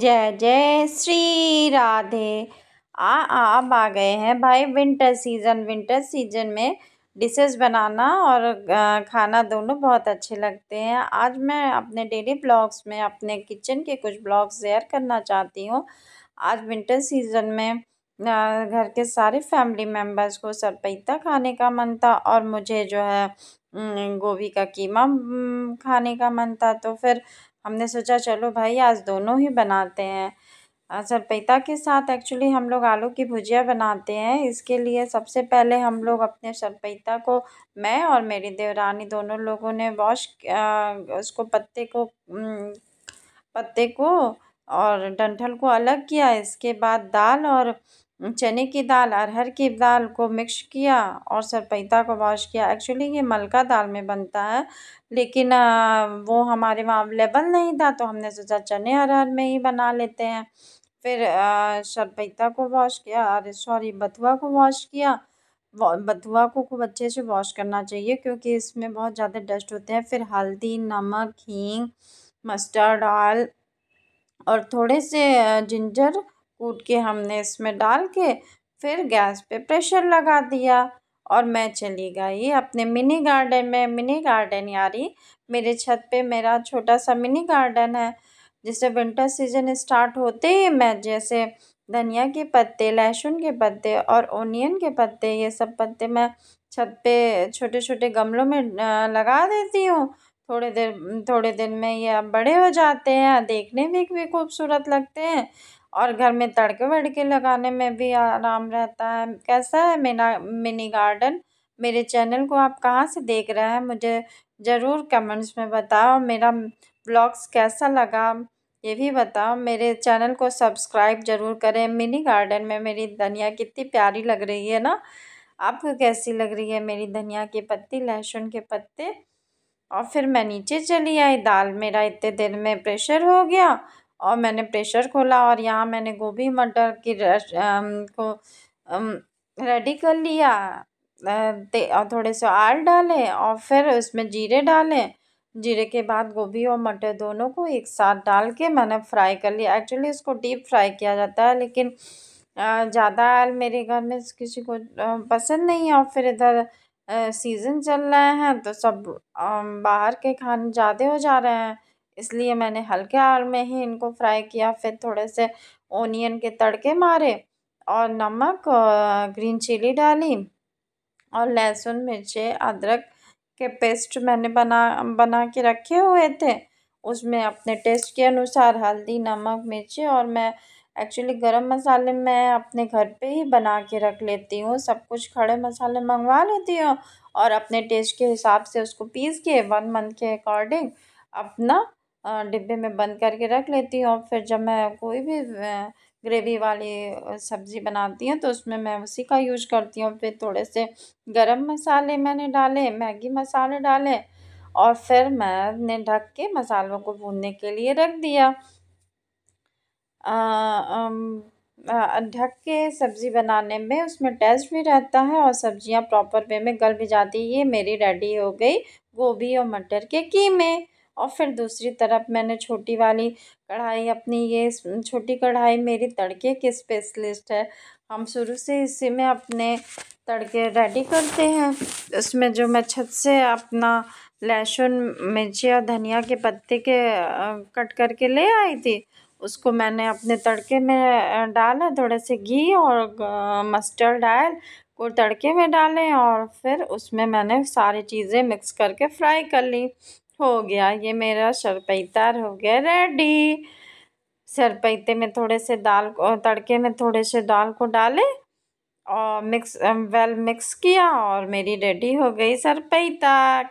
जय जय श्री राधे आ अब आ गए हैं भाई विंटर सीजन विंटर सीजन में डिशेस बनाना और खाना दोनों बहुत अच्छे लगते हैं आज मैं अपने डेली ब्लॉग्स में अपने किचन के कुछ ब्लॉग्स शेयर करना चाहती हूँ आज विंटर सीजन में घर के सारे फैमिली मेम्बर्स को सरपैता खाने का मन था और मुझे जो है गोभी का कीमा खाने का मन था तो फिर हमने सोचा चलो भाई आज दोनों ही बनाते हैं सरपैता के साथ एक्चुअली हम लोग आलू की भुजिया बनाते हैं इसके लिए सबसे पहले हम लोग अपने सरपैता को मैं और मेरी देवरानी दोनों लोगों ने वॉश उसको पत्ते को पत्ते को और डंठल को अलग किया इसके बाद दाल और चने की दाल अरहर की दाल को मिक्स किया और सरपैता को वॉश किया एक्चुअली ये मलका दाल में बनता है लेकिन वो हमारे वहाँ अवेलेबल नहीं था तो हमने सोचा चने अरहर में ही बना लेते हैं फिर सरपैता को वॉश किया अरे सॉरी बथुआ को वॉश किया बथुआ को खूब अच्छे से वॉश करना चाहिए क्योंकि इसमें बहुत ज़्यादा डस्ट होते हैं फिर हल्दी नमक हींग मस्टर्ड ऑयल और थोड़े से जिंजर कूट के हमने इसमें डाल के फिर गैस पे प्रेशर लगा दिया और मैं चली गई अपने मिनी गार्डन में मिनी गार्डन यारी मेरे छत पे मेरा छोटा सा मिनी गार्डन है जिसे विंटर सीजन स्टार्ट होते ही मैं जैसे धनिया के पत्ते लहसुन के पत्ते और ओनियन के पत्ते ये सब पत्ते मैं छत पे छोटे छोटे गमलों में लगा देती हूँ थोड़े देर थोड़े दिन में ये बड़े हो जाते हैं देखने में भी खूबसूरत लगते हैं और घर में तड़के वड़के लगाने में भी आराम रहता है कैसा है मेरा मिनी गार्डन मेरे चैनल को आप कहाँ से देख रहे हैं मुझे ज़रूर कमेंट्स में बताओ मेरा ब्लॉग्स कैसा लगा ये भी बताओ मेरे चैनल को सब्सक्राइब ज़रूर करें मिनी गार्डन में मेरी धनिया कितनी प्यारी लग रही है ना आपको कैसी लग रही है मेरी धनिया की पत्ती लहसुन के पत्ते और फिर मैं नीचे चली आई दाल मेरा इतने देर में प्रेशर हो गया और मैंने प्रेशर खोला और यहाँ मैंने गोभी मटर की रश को रेडी कर लिया ते और थोड़े से आल डालें और फिर उसमें जीरे डालें जीरे के बाद गोभी और मटर दोनों को एक साथ डाल के मैंने फ्राई कर लिया एक्चुअली इसको डीप फ्राई किया जाता है लेकिन ज़्यादा आल मेरे घर में किसी को पसंद नहीं है और फिर इधर सीज़न चल रहे हैं तो सब बाहर के खाने ज़्यादा हो जा रहे हैं इसलिए मैंने हल्के आर में ही इनको फ्राई किया फिर थोड़े से ओनियन के तड़के मारे और नमक और ग्रीन चिली डाली और लहसुन मिर्चे अदरक के पेस्ट मैंने बना बना के रखे हुए थे उसमें अपने टेस्ट के अनुसार हल्दी नमक मिर्ची और मैं एक्चुअली गरम मसाले मैं अपने घर पे ही बना के रख लेती हूँ सब कुछ खड़े मसाले मंगवा लेती हूँ और अपने टेस्ट के हिसाब से उसको पीस के वन मंथ के अकॉर्डिंग अपना डिब्बे में बंद करके रख लेती हूँ और फिर जब मैं कोई भी ग्रेवी वाली सब्ज़ी बनाती हूँ तो उसमें मैं उसी का यूज करती हूँ फिर थोड़े से गरम मसाले मैंने डाले मैगी मसाले डाले और फिर मैंने ढक के मसालों को भूनने के लिए रख दिया ढक के सब्ज़ी बनाने में उसमें टेस्ट भी रहता है और सब्ज़ियाँ प्रॉपर वे में गल भी जाती है ये मेरी रेडी हो गई गोभी और मटर के कीमे और फिर दूसरी तरफ मैंने छोटी वाली कढ़ाई अपनी ये छोटी कढ़ाई मेरी तड़के की स्पेशलिस्ट है हम शुरू से इसी में अपने तड़के रेडी करते हैं उसमें जो मैं छत से अपना लहसुन मिर्ची और धनिया के पत्ते के कट करके ले आई थी उसको मैंने अपने तड़के में डाला थोड़े से घी और मस्टर्ड डाल को तड़के में डालें और फिर उसमें मैंने सारी चीज़ें मिक्स करके फ्राई कर ली हो गया ये मेरा सरपैता हो गया रेडी सरपैते में थोड़े से दाल को तड़के में थोड़े से दाल को डाले और मिक्स वेल मिक्स किया और मेरी रेडी हो गई सरपैता